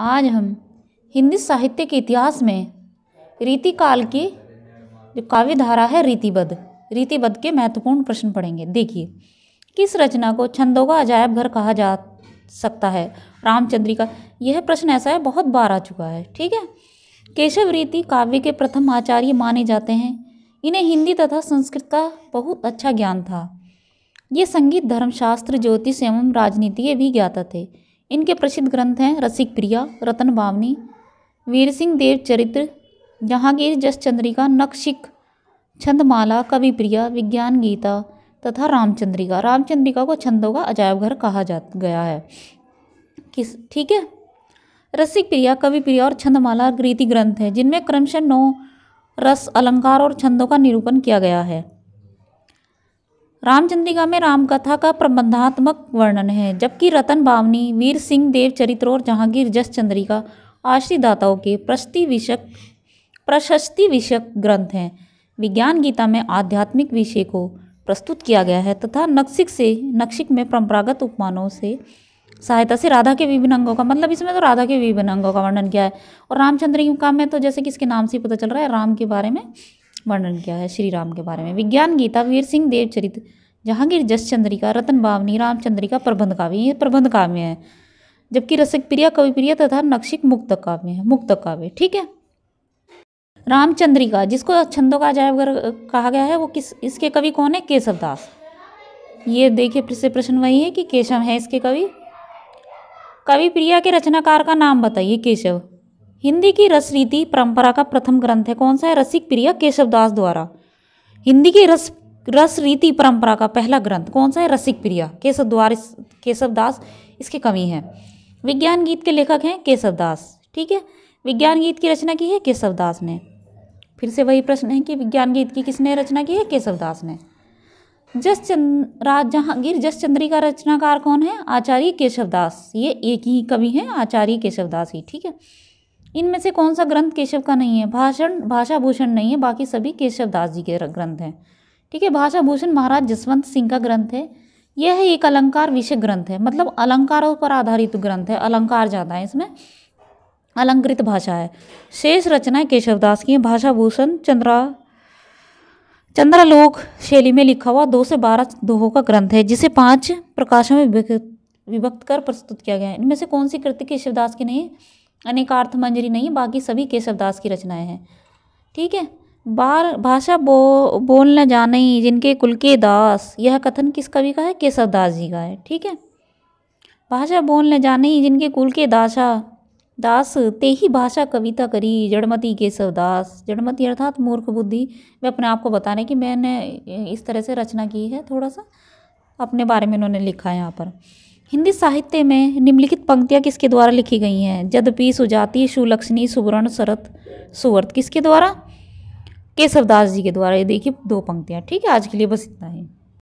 आज हम हिंदी साहित्य के इतिहास में रीतिकाल की जो काव्य धारा है रीतिबद्ध रीतिबद्ध के महत्वपूर्ण प्रश्न पढ़ेंगे देखिए किस रचना को छंदों का अजायब घर कहा जा सकता है रामचंद्री का यह प्रश्न ऐसा है बहुत बार आ चुका है ठीक है केशव रीति काव्य के प्रथम आचार्य माने जाते हैं इन्हें हिंदी तथा संस्कृत का बहुत अच्छा ज्ञान था ये संगीत धर्मशास्त्र ज्योतिष एवं राजनीति भी ज्ञाता थे इनके प्रसिद्ध ग्रंथ हैं रसिक प्रिया रतन भावनी वीर सिंह देव चरित्र जहांगीर जस चंद्रिका नक्शिक छंदमाला कवि प्रिया विज्ञान गीता तथा रामचंद्रिका रामचंद्रिका को छंदों का अजायब घर कहा जा गया है किस ठीक है रसिक प्रिया कवि प्रिया और छंदमाला ग्रीति ग्रंथ है जिनमें क्रमशः नौ रस अलंकार और छंदों का निरूपण किया गया है रामचंद्रिका में रामकथा का प्रबंधात्मक वर्णन है जबकि रतन बावनी वीर सिंह देव चरित्र और जहांगीर जस चंद्रिका आश्रीदाताओं के प्रस्ति विषयक प्रशस्ति विषयक ग्रंथ हैं विज्ञान गीता में आध्यात्मिक विषय को प्रस्तुत किया गया है तथा नक्षिक से नक्षिक में परंपरागत उपमानों से सहायता से राधा के विभिन्न अंगों का मतलब इसमें तो राधा के विभिन्न अंगों का वर्णन किया है और रामचंद्र का में तो जैसे कि इसके नाम से ही पता चल रहा है राम के बारे में वर्णन किया है श्री राम के बारे में विज्ञान गीता वीर सिंह देवचरित जहांगीर जस चंद्रिका रतन बावनी रामचंद्रिका प्रबंध काव्य ये प्रबंध काव्य है जबकि रसिक प्रिया कवि प्रिया तथा नक्षिक मुक्त काव्य है मुक्त काव्य ठीक है रामचंद्रिका जिसको छंदों का अजायब कहा गया है वो किस इसके कवि कौन है केशव दास ये देखिए फिर से प्रश्न वही है कि केशव है इसके कवि कवि प्रिया के रचनाकार का नाम बताइए केशव हिंदी की रस रीति परंपरा का प्रथम ग्रंथ है कौन सा है रसिक प्रिय दास द्वारा हिंदी की रस रस रीति परंपरा का पहला ग्रंथ कौन सा है रसिक प्रिया केशव द्वार केशव दास इसके कवि हैं विज्ञान गीत के लेखक हैं केशव दास ठीक है विज्ञान गीत की रचना की है केशव दास ने फिर से वही प्रश्न है कि विज्ञान गीत की किसने रचना की है केशव दास ने जस चंद जहांगीर जस चंद्री का रचनाकार कौन है आचार्य केशव दास ये एक ही कवि हैं आचार्य केशव दास ही ठीक है इनमें से कौन सा ग्रंथ केशव का नहीं है भाषण भाषा भूषण नहीं है बाकी सभी केशव दास जी के ग्रंथ हैं ठीक है भाषा भूषण महाराज जसवंत सिंह का ग्रंथ है यह है एक अलंकार विषय ग्रंथ है मतलब अलंकारों पर आधारित ग्रंथ है अलंकार ज़्यादा है इसमें अलंकृत भाषा है शेष रचनाएं केशवदास की भाषा भूषण चंद्रा चंद्रलोक शैली में लिखा हुआ दो से बारह दोहों का ग्रंथ है जिसे पांच प्रकाशों में विभक्त कर प्रस्तुत किया गया है इनमें से कौन सी कृति केशवदास की नहीं अनेकार्थ मंजरी नहीं बाकी सभी केशवदास की रचनाएं हैं ठीक है बार भाषा बो बोलने जाने ही जिनके कुल के दास यह कथन किस कवि का है केशवदास जी का है ठीक है भाषा बोलने जाने ही जिनके कुल के दासा दास ते ही भाषा कविता करी जड़मती केशव दास जड़मती अर्थात मूर्ख बुद्धि वे अपने आप को बता रहे कि मैंने इस तरह से रचना की है थोड़ा सा अपने बारे में उन्होंने लिखा है यहाँ पर हिंदी साहित्य में निम्नलिखित पंक्तियाँ किसके द्वारा लिखी गई हैं यद्यपि सुजाति सुलक्षणी सुवर्ण शरत सुवर्त किसके द्वारा केशवदास जी के द्वारा ये देखिए दो पंक्तियाँ ठीक है आज के लिए बस इतना ही